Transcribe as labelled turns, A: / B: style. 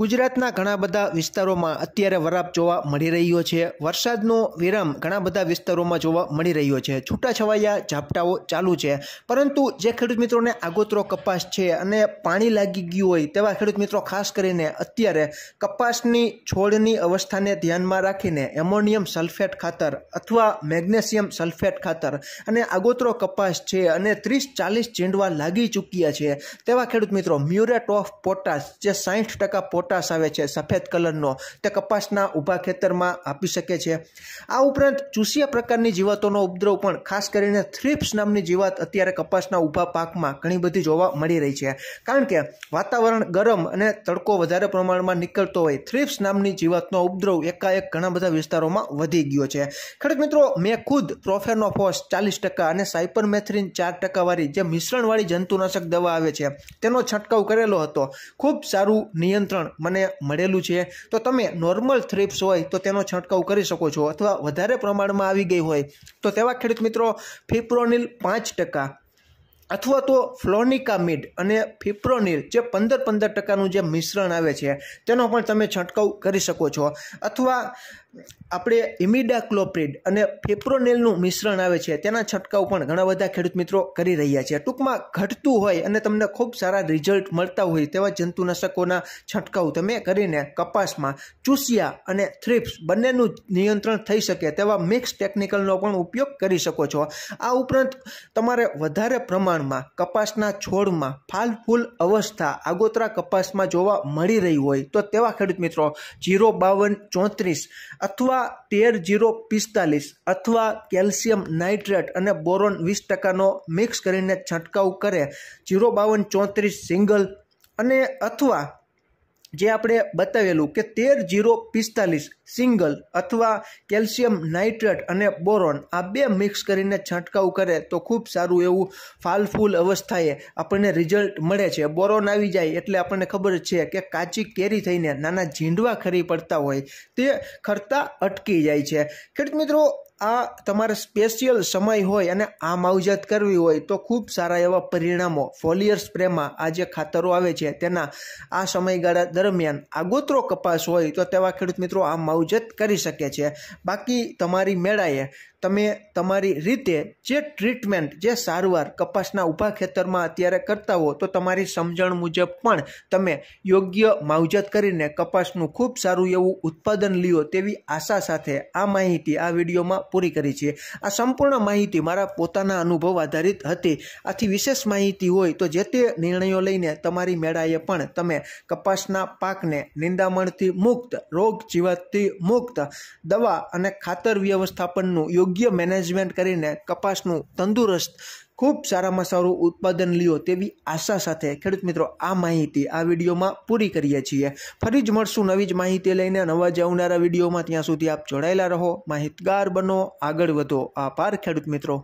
A: ગુજરાતના ઘણા બધા વિસ્તારોમાં અત્યારે વરાપ જોવા મળી રહ્યો છે વરસાદનો વિરામ ઘણા બધા વિસ્તારોમાં જોવા મળી રહ્યો છે છૂટાછવાયા ઝાપટાઓ ચાલુ છે પરંતુ જે ખેડૂત મિત્રોને આગોતરો કપાસ છે અને પાણી લાગી ગયું હોય તેવા ખેડૂત મિત્રો ખાસ કરીને અત્યારે કપાસની છોડની અવસ્થાને ધ્યાનમાં રાખીને એમોનિયમ સલ્ફેટ ખાતર અથવા મેગ્નેશિયમ સલ્ફેટ ખાતર અને આગોતરો કપાસ છે અને ત્રીસ ચાલીસ ચીંડવા લાગી ચૂક્યા છે તેવા ખેડૂત મિત્રો મ્યુરેટ ઓફ પોટાસ જે સાઠ ટકા પોટાસ આવે છે સફેદ કલરનો તે કપાસના ઊભા ખેતરમાં આપી શકે છે આ ઉપરાંત ચૂસિયા પ્રકારની જીવાતોનો ઉપદ્રવ પણ ખાસ કરીને થ્રિપ્સ નામની જીવાત અત્યારે કપાસના ઊભા પાકમાં ઘણી બધી જોવા મળી રહી છે કારણ કે વાતાવરણ ગરમ અને તડકો વધારે પ્રમાણમાં નીકળતો હોય થ્રિપ્સ નામની જીવાતનો ઉપદ્રવ એકાએક ઘણા બધા વિસ્તારોમાં વધી ગયો છે ખડક મિત્રો મેં ખુદ પ્રોફેનોફોસ ચાલીસ ટકા અને સાયપરમેથ્રિન ચાર ટકાવાળી જે મિશ્રણવાળી જંતુનાશક દવા આવે છે તેનો છંટકાવ કરેલો હતો ખૂબ સારું નિયંત્રણ મને મળેલું છે તો તમે નોર્મલ થ્રીપ્સ હોય તો તેનો છંટકાવ કરી શકો છો અથવા વધારે પ્રમાણમાં આવી ગઈ હોય તો તેવા ખેડૂત મિત્રો ફિપ્રોનિલ પાંચ ટકા અથવા તો ફ્લોનિકામિડ અને ફિપ્રોનિલ જે પંદર પંદર ટકાનું જે મિશ્રણ આવે છે તેનો પણ તમે છંટકાવ કરી શકો છો અથવા આપણે ઇમિડાક્લોપ્રિડ અને ફિપ્રોનિલનું મિશ્રણ આવે છે તેના છંટકાવ પણ ઘણા બધા ખેડૂત મિત્રો કરી રહ્યા છે ટૂંકમાં ઘટતું હોય અને તમને ખૂબ સારા રિઝલ્ટ મળતા હોય તેવા જંતુનાશકોના છંટકાવ તમે કરીને કપાસમાં ચૂસિયા અને થ્રિપ્સ બંનેનું નિયંત્રણ થઈ શકે તેવા મિક્સ ટેકનિકલનો પણ ઉપયોગ કરી શકો છો આ ઉપરાંત તમારે વધારે પ્રમાણ પ્રમાણમાં કપાસના છોડમાં ફાલ ફૂલ અવસ્થા આગોતરા કપાસમાં જોવા મળી રહી હોય તો તેવા ખેડૂત મિત્રો જીરો બાવન ચોત્રીસ અથવા તેર જીરો પિસ્તાલીસ અથવા કેલ્શિયમ નાઇટ્રેટ અને બોરોન વીસ ટકાનો મિક્સ કરીને છંટકાવ કરે જીરો બાવન ચોત્રીસ સિંગલ અને અથવા જે આપણે બતાવેલું કે તેર જીરો પિસ્તાલીસ સિંગલ અથવા કેલ્શિયમ નાઇટ્રેટ અને બોરોન આ બે મિક્સ કરીને છંટકાવ કરે તો ખૂબ સારું એવું ફાલફૂલ અવસ્થાએ આપણને રિઝલ્ટ મળે છે બોરોન આવી જાય એટલે આપણને ખબર છે કે કાચી કેરી થઈને નાના ઝીંડવા ખરી પડતા હોય તે ખરતા અટકી જાય છે ખેડૂત મિત્રો આ તમારે સ્પેશિયલ સમય હોય અને આ માવજત કરવી હોય તો ખૂબ સારા એવા પરિણામો ફોલિયર સ્પ્રેમાં આ જે ખાતરો આવે છે તેના આ સમયગાળા દરમિયાન આગોતરો કપાસ હોય તો તેવા ખેડૂત મિત્રો આ માવજત કરી શકે છે બાકી તમારી મેળાએ તમે તમારી રીતે જે ટ્રીટમેન્ટ જે સારવાર કપાસના ઊભા ખેતરમાં અત્યારે કરતા હો તો તમારી સમજણ મુજબ પણ તમે યોગ્ય માવજત કરીને કપાસનું ખૂબ સારું એવું ઉત્પાદન લ્યો તેવી આશા સાથે આ માહિતી આ વિડીયોમાં પૂરી કરી છે આ સંપૂર્ણ માહિતી મારા પોતાના અનુભવ આધારિત હતી આથી વિશેષ માહિતી હોય તો જે તે નિર્ણયો લઈને તમારી મેળાએ પણ તમે કપાસના પાકને નિંદામણથી મુક્ત રોગ જીવાતથી મુક્ત દવા અને ખાતર વ્યવસ્થાપનનું યોગ્ય યોગ્ય મેનેજમેન્ટ કરીને કપાસનું તંદુરસ્ત ખૂબ સારામાં સારું ઉત્પાદન લ્યો તેવી આશા સાથે ખેડૂત મિત્રો આ માહિતી આ વિડીયોમાં પૂરી કરીએ છીએ ફરી જ મળશું નવી જ માહિતી લઈને નવા જ આવનારા વિડીયોમાં ત્યાં સુધી આપ જોડાયેલા રહો માહિતગાર બનો આગળ વધો આ આભાર ખેડૂત મિત્રો